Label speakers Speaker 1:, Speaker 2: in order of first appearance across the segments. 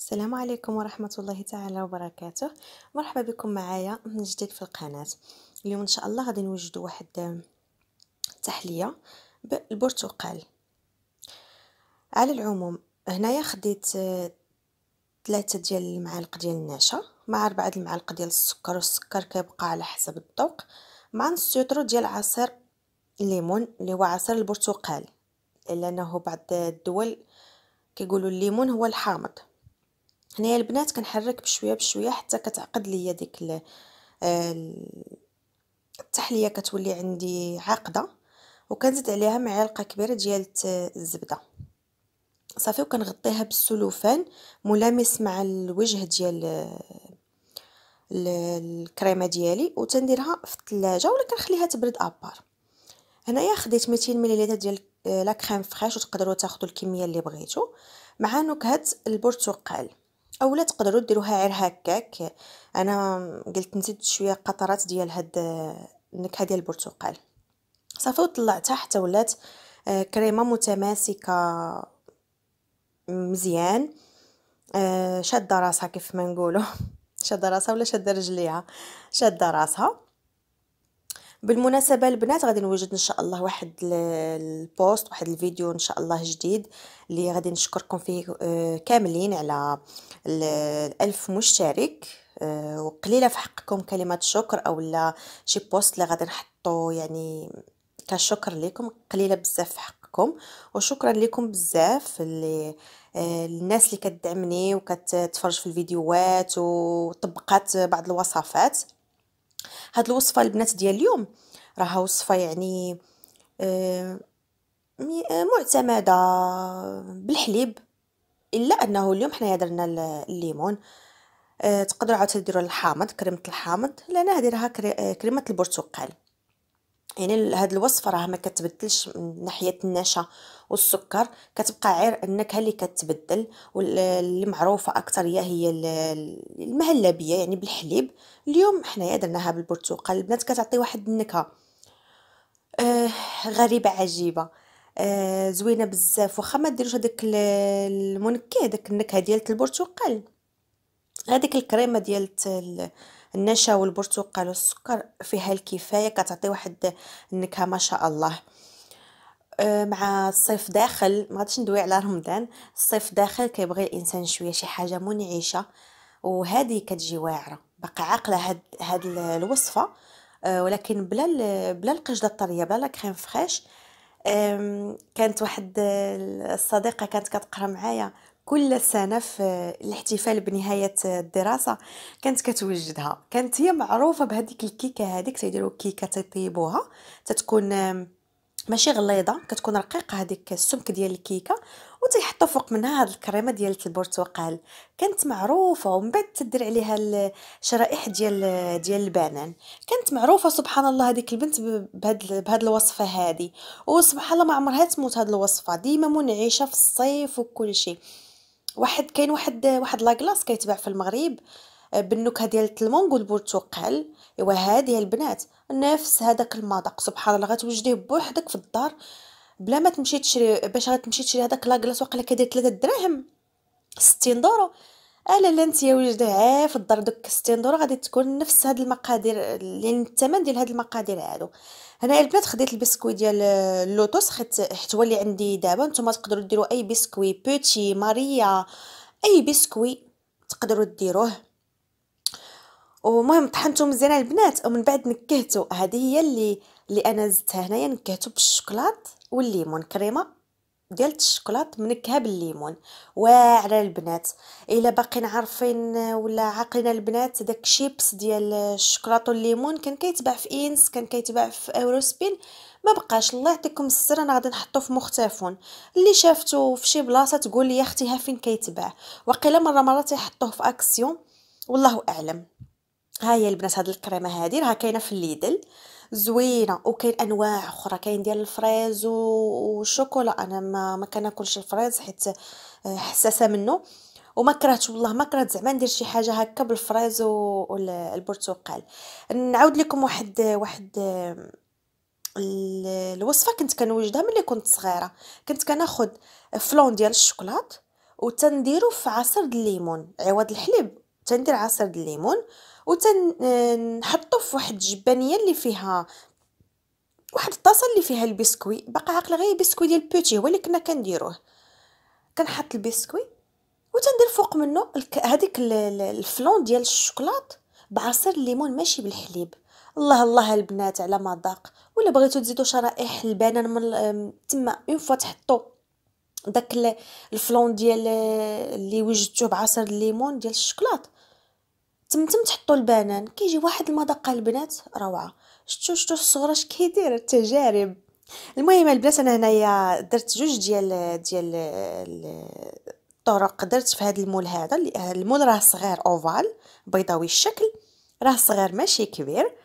Speaker 1: السلام عليكم ورحمة الله تعالى وبركاته مرحبا بكم معايا من جديد في القناة اليوم إن شاء الله غادي نوجد واحد تحلية بالبرتقال على العموم هنايا خديت ثلاثة ديال المعالق ديال النشا مع أربعة ديال المعالق ديال السكر والسكر كيبقى على حسب الذوق مع نص يترو ديال عصير الليمون اللي هو عصير البرتقال لأنه بعض الدول كيقولوا الليمون هو الحامض هنايا البنات كنحرك بشويه بشويه حتى كتعقد ليا ديك التحليه كتولي عندي عاقده وكنزيد عليها معلقه كبيره ديال الزبده صافي وكنغطيها بالسلوفان ملامس مع الوجه ديال الكريمه ديالي وتنديرها في الثلاجه ولا كنخليها تبرد ابار هنايا خديت 200 ملل ديال لا كريم فريش وتقدروا تاخذوا الكميه اللي بغيتو مع نكهه البرتقال اولا تقدروا ديروها غير هكاك انا قلت نزيد شويه قطرات ديال هاد النكهه ديال البرتقال صافي وطلعتها حتى ولات آه، كريمه متماسكه مزيان آه، شاده راسها كيف ما نقولوا شاده راسها ولا شاده رجليها شاده راسها بالمناسبه البنات غادي نوجد ان شاء الله واحد البوست واحد الفيديو ان شاء الله جديد اللي غادي نشكركم فيه آه، كاملين على الألف مشترك آه، وقليله في حقكم كلمه شكر او لا شي بوست اللي غادي نحطو يعني كشكر لكم قليله بزاف في حقكم وشكرا لكم بزاف اللي آه، الناس اللي كتدعمني وكتتفرج في الفيديوهات وطبقات بعض الوصفات هاد الوصفه البنات ديال اليوم راها وصفه يعني آه، آه، معتمده بالحليب الا انه اليوم حنايا درنا الليمون آه، تقدروا عاوتاني ديروا الحامض كريمه الحامض لان هذه راها كريمه البرتقال يعني هاد الوصفه راه ما كتبدلش من ناحيه النشا والسكر كتبقى غير النكهه اللي كتبدل واللي معروفه اكثر هي هي المهلبيه يعني بالحليب اليوم حنايا درناها بالبرتقال البنات كتعطي واحد النكهه آه غريبه عجيبه آه زوينه بزاف واخا ما ديروش هذاك المنكه هذاك النكهه ديال البرتقال هذيك الكريمه ديال النشا والبرتقال والسكر فيها الكفايه كتعطي واحد النكهه ما شاء الله أه، مع الصيف داخل ما غاديش ندوي على رمضان الصيف داخل كيبغي الانسان شويه شي حاجه منعشه وهذه كتجي واعره باقا عاقله هاد هاد الوصفه أه، ولكن بلا بلا القشده الطريه بلا لا كريم فريش كانت واحد الصديقه كانت كتقرا معايا كل سنه في الاحتفال بنهايه الدراسه كانت كتوجدها كانت هي معروفه بهذيك الكيكه هذيك تيديروا كيكه تطيبوها تتكون ماشي غليظه كتكون رقيقه هذيك السمك ديال الكيكه وتيحطوا فوق منها هاد الكريمه ديال البرتقال كانت معروفه ومن بعد تدير عليها الشرائح ديال ديال البنان كانت معروفه سبحان الله هذيك البنت بهاد الوصفه هذه وسبحان الله ما عمرها تموت هاد الوصفه ديما منعشه في الصيف وكل شيء واحد كاين واحد واحد لاكلاص كيتباع في المغرب بالنكهه ديال المونغ والبرتقال ايوا هادي البنات نفس هذاك المذاق سبحان الله غتوجديه بوحدك في الدار بلا ما تمشي تشري باش غتمشي تشري هذاك لاكلاص واقيلا كيدير 3 دراهم 60 دورو الا لا انت يا وجده في الدار دوك الستندور غادي تكون نفس هاد المقادير يعني الثمن ديال هاد المقادير هادو هنا البنات خديت البسكوي ديال اللوتوس حيت حيت هو اللي عندي دابا نتوما تقدروا ديروا اي بسكوي بوتشي ماريا اي بسكوي تقدروا ديروه ومهم طحنته مزيان البنات ومن بعد نكهته هذه هي اللي اللي انا زدتها هنايا نكهته بالشوكولات والليمون كريمه ديال الشكلاط منكهه بالليمون واعره البنات الا باقيين عارفين ولا عاقلين البنات داك الشيبس ديال الشكلاط والليمون كان كيتباع في اينس كان كيتباع في اوروسبين ما بقاش الله يعطيكم السر انا غادي نحطو في مختفون اللي شافته في شي بلاصه تقول لي اختي ها فين كيتباع وقيله مره مره تيحطوه في اكسيون والله اعلم ها هي البنات هاد الكريمه هادي راه كاينه في الليدل زوينه وكاين انواع اخرى كاين ديال الفريز والشوكولا انا ما, ما كناكلش الفريز حيت آه، حساسه منه وما كرهتش والله ما كرهت زعما ندير شي حاجه هكا بالفريز والبرتقال نعاود لكم واحد واحد آه، الوصفه كنت كنوجدها ملي كنت صغيره كنت كناخذ فلون ديال الشوكولات وتنديرو في عصير الليمون عوض الحليب تندير عصير الليمون وتنحطو فواحد الجبانيه اللي فيها واحد الطاسه اللي فيها البسكوي بقى عاقله غير بسكوي ديال بوتي هو اللي كنا كنديروه كنحط البسكوي وتندير فوق منه هذيك الفلون ديال الشوكولات بعصير الليمون ماشي بالحليب الله الله البنات على مذاق ولا بغيتو تزيدو شرائح البنان من تما اون فوا تحطو داك الفلون ديال اه، اللي وجدتوه بعصير الليمون ديال الشوكولات تمتم تحطوا البنان كيجي واحد المذاق البنات روعه شتو شتو الصغرى اش كيدير التجارب المهم البنات انا هنايا درت جوج ديال ديال الطرق درت في هذا المول هذا المول راه صغير اوفال بيضاوي الشكل راه صغير ماشي كبير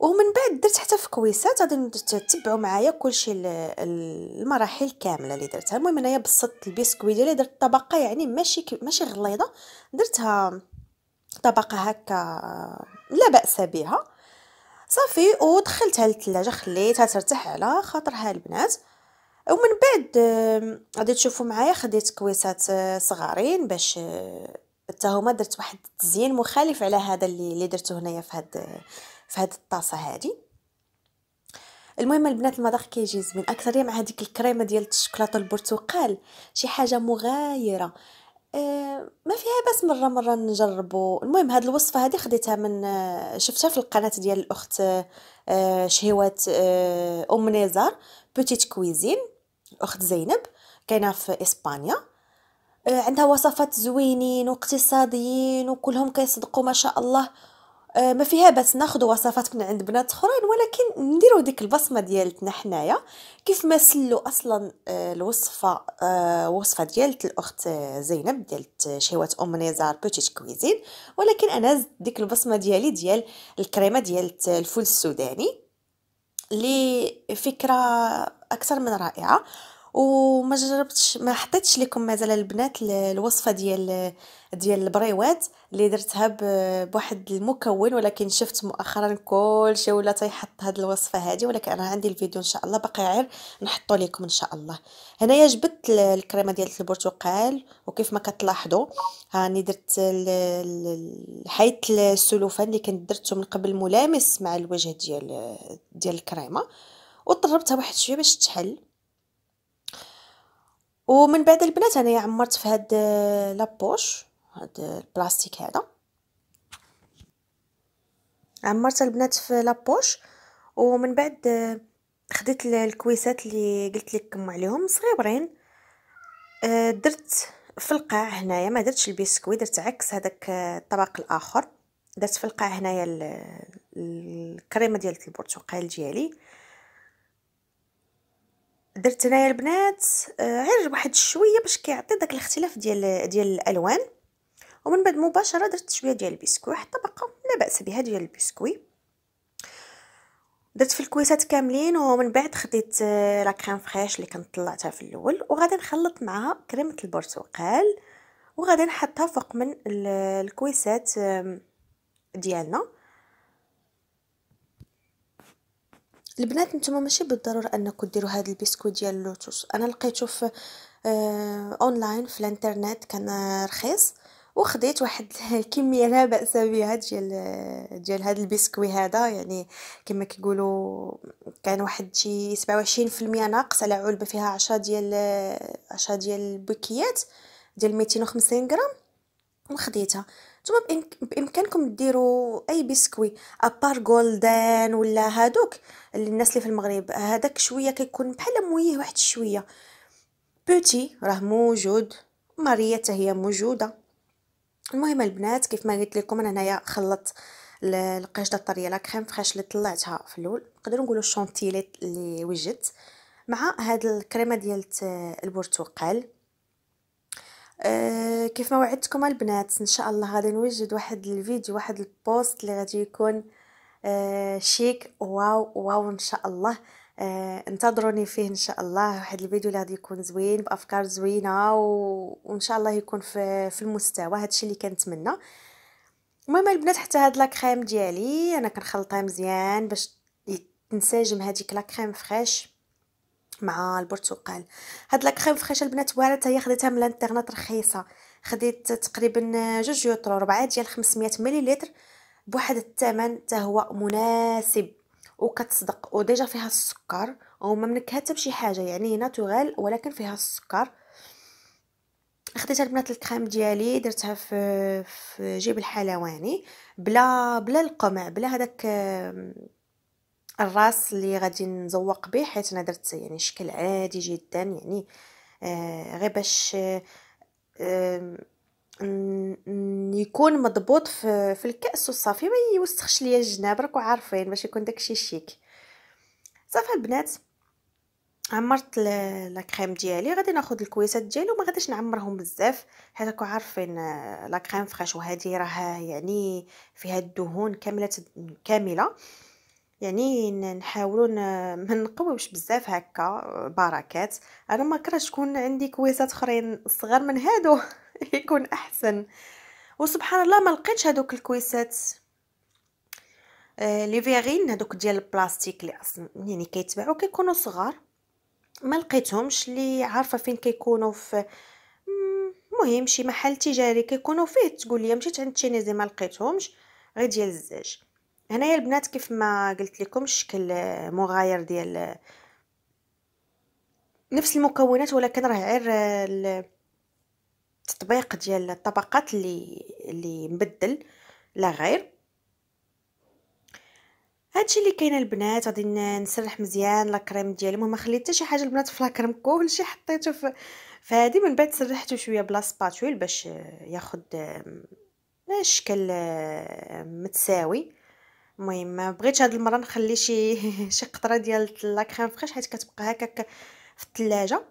Speaker 1: ومن بعد درت حتى في كويسات غادي تتبعوا معايا كلشي المراحل كامله اللي درتها المهم انايا بسطت البسكويت ديالي درت طبقه يعني ماشي ماشي غليظه درتها طبقه هكا لا باس بها صافي ودخلتها للثلاجه خليتها ترتاح على خاطرها البنات ومن بعد غادي تشوفوا معايا خديت كويسات آه، صغارين باش آه، حتى هما درت واحد التزيين مخالف على هذا اللي اللي درته هنايا في هاد في هاد الطاسه هادي المهم البنات المذاق كيجي زوين اكثريه مع هذيك الكريمه ديال الشوكولاته البرتقال شي حاجه مغايره آه، ما فيها بس مره مره نجربه المهم هاد الوصفه هذه خديتها من آه، شفتها في القناه ديال الاخت آه، شهوة ام نيزار بوتيت كويزين الاخت زينب كاينه في اسبانيا عندها وصفات زوينين واقتصاديين وكلهم كيصدقوا ما شاء الله آه، ما فيها باس ناخذ وصفات من عند بنات اخرين ولكن نديرو ديك البصمه ديالتنا حنايا كيف ما سلوا اصلا آه، الوصفه آه، وصفه ديالت الاخت زينب ديالت شهوات ام نزار بوتيت كويزين ولكن انا ديك البصمه ديالي ديال الكريمه ديالت الفول السوداني لفكرة فكره اكثر من رائعه وما جربتش ما حطيتش لكم مازال البنات الوصفه ديال ديال البريوات اللي درتها بواحد المكون ولكن شفت مؤخرا كلشي ولا تيحط هاد الوصفه هادي ولكن انا عندي الفيديو ان شاء الله باقي غير نحطو لكم ان شاء الله هنايا جبت الكريمه ديال البرتقال وكيف ما كتلاحظوا هاني درت حيت السلوفان اللي كنت درته من قبل ملامس مع الوجه ديال ديال الكريمه وطربتها واحد شويه باش تحل ومن بعد البنات انايا عمرت في هاد آه، لابوش هاد البلاستيك هذا عمرت البنات في لابوش ومن بعد آه، خديت الكويسات اللي قلت لكم عليهم صغيبرين آه، درت في القاع هنايا ما درتش البسكوي درت عكس هذاك الطبق الاخر درت في القاع هنايا الكريمه ديال البرتقال ديالي درت هنايا البنات آه، غير واحد شويه باش كيعطي داك الاختلاف ديال ديال الالوان ومن بعد مباشره درت شويه ديال البسكوي حتى الطبقه لا باس بها ديال البسكوي درت في الكويسات كاملين ومن بعد خديت آه، لا كريم فريش اللي كنت طلعتها في الاول وغادي نخلط معها كريمه البرتقال وغادي نحطها فوق من الكويسات ديالنا البنات نتوما ماشي بالضروره انكم ديروا هذا البسكوت ديال اللوتوس انا لقيته في آه اونلاين في الانترنت كان رخيص وخديت واحد الكميه لا باس بها ديال ديال هذا البسكوي هذا يعني كما كيقولوا كان واحد شي 27% ناقص على علبه فيها 10 ديال 10 ديال البكيات ديال 250 غرام وخديتها نتوما بامكانكم ديروا اي بسكوي ابار جولدان ولا هادوك الناس اللي في المغرب هذاك شويه كيكون بحال مويه واحد شويه بوتي راه موجود ماريا حتى هي موجوده المهم البنات كيف ما قلت لكم انا هنايا خلطت القشده الطريه لا كريم فريش اللي طلعتها في الاول نقدروا نقولوا الشونتيليت اللي وجدت مع هاد الكريمه ديال البرتقال آه، كيف ما وعدتكم البنات ان شاء الله غادي نوجد واحد الفيديو واحد البوست اللي غادي يكون آه، شيك واو واو ان شاء الله آه، انتظروني فيه ان شاء الله واحد الفيديو اللي غادي يكون زوين بافكار زوينه وان شاء الله يكون في, في المستوى هادشي اللي كنتمنى المهم البنات حتى هاد لاكريم ديالي انا كنخلطها مزيان باش تنسجم هذيك لاكريم فريش مع البرتقال هاد لا كريم فريش البنات واعره هي خديتها من الانترنت رخيصه خديت تقريبا جوج يوترو ربعه ديال 500 مليلتر بواحد الثمن حتى هو مناسب وكتصدق وديجا فيها السكر وما منكها حتى بشي حاجه يعني ناتورال ولكن فيها السكر خديت البنات الكريم ديالي درتها في في جيب الحلواني بلا بلا القمع بلا هذاك الراس اللي غادي نزوق به حيت انا درت يعني شكل عادي جدا يعني آه غير باش آه يكون مضبوط في, في الكاس وصافي ما يوسخش ليا الجناب راكو عارفين باش يكون داكشي شيك صافي البنات عمرت لا كريم ديالي غادي ناخذ الكويسات ديالي وما غاديش نعمرهم بزاف حيت راكو عارفين آه، لا كريم فريش وهذه راه يعني فيها الدهون كامله كامله يعني نحاولوا ما نقويوش بزاف هكا بركات انا ما كرهش تكون عندي كويسات اخرين صغار من هادو يكون احسن وسبحان الله ما لقيتش هذوك الكويسات آه لي فيغين هذوك ديال البلاستيك اللي اصلا يعني كيتباعوا كيكونوا صغار ما لقيتهمش اللي عارفه فين كيكونوا في مهم شي محل تجاري كيكونوا فيه تقول لي مشيت عند تشينيزي ما لقيتهمش غير ديال الزاج هنايا البنات كيف ما قلت لكم الشكل مغاير ديال نفس المكونات ولكن راه غير التطبيق ديال الطبقات اللي اللي مبدل لا غير هادشي اللي كاين البنات غادي نسرح مزيان لا كريم ديالي المهم ما خليت حتى شي حاجه البنات في لا كريم كلشي حطيته في فهادي من بعد سرحته شويه بلا سباتول باش ياخد الشكل متساوي المهم بغيت هاد المره نخلي شي شي قطره ديال لا كريم فريش حيت كتبقى هكاك في الثلاجه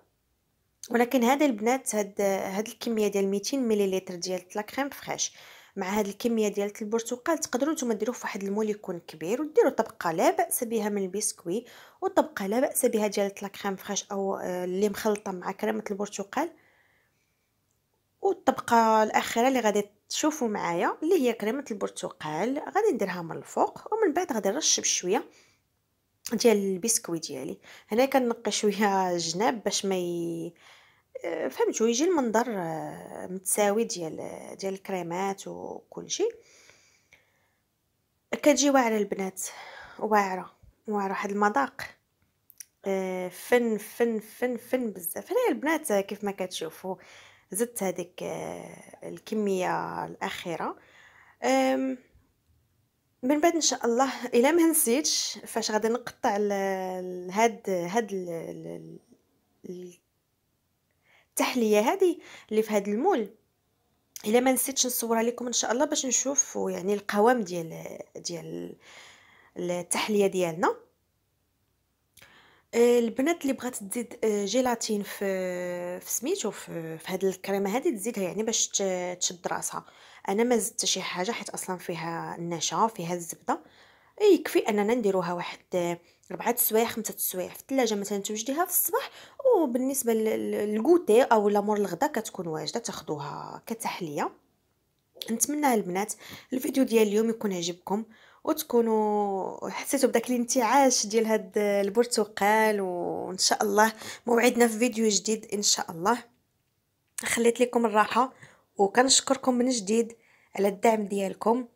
Speaker 1: ولكن هذا البنات هاد هاد الكميه ديال 200 مليلتر ديال لا كريم فريش مع هاد الكميه ديال البرتقال تقدروا نتوما ديروه في واحد المول يكون كبير وديروا طبقه لا باس بها من البسكوي وطبقه لا باس بها ديال لا كريم فريش او آه، اللي مخلطه مع كريمه البرتقال والطبقه الاخيره اللي غادي تشوفوا معايا اللي هي كريمه البرتقال غادي نديرها من الفوق ومن بعد غادي نرش بشويه ديال البسكوي ديالي هنا كنقي شويه جناب باش ما ي... آه، فهمتوا يجي المنظر آه، متساوي ديال ديال الكريمات وكل شيء كتجي واعره البنات واعره واعره واحد المذاق آه، فن فن فن فن بزاف هنا البنات كيف ما كتشوفوا زدت هذيك آه، الكميه الاخيره من بعد ان شاء الله الا ما نسيتش فاش غادي نقطع هاد هاد التحليه هذه اللي في هاد المول الا ما نسيتش نصورها لكم ان شاء الله باش نشوف يعني القوام ديال ديال التحليه ديالنا آه، البنات اللي بغات تزيد آه، جيلاتين في في سميتو في, في هاد الكريمه هذه تزيدها يعني باش تشد راسها انا ما زدت شي حاجه حيت اصلا فيها النشا فيها الزبده يكفي اننا نديروها واحد آه، ربعة السوايع خمسة السوايع في الثلاجه مثلا توجديها في الصباح وبالنسبه للكوتي او لامور الغدا كتكون واجده تاخدوها كتحليه نتمنى البنات الفيديو ديال اليوم يكون عجبكم وتكونوا حسيتوا بداك الانتعاش ديال هاد البرتقال وان شاء الله موعدنا في فيديو جديد ان شاء الله خليت لكم الراحه وكنشكركم من جديد على الدعم ديالكم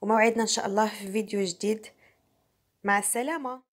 Speaker 1: وموعدنا ان شاء الله في فيديو جديد مع السلامه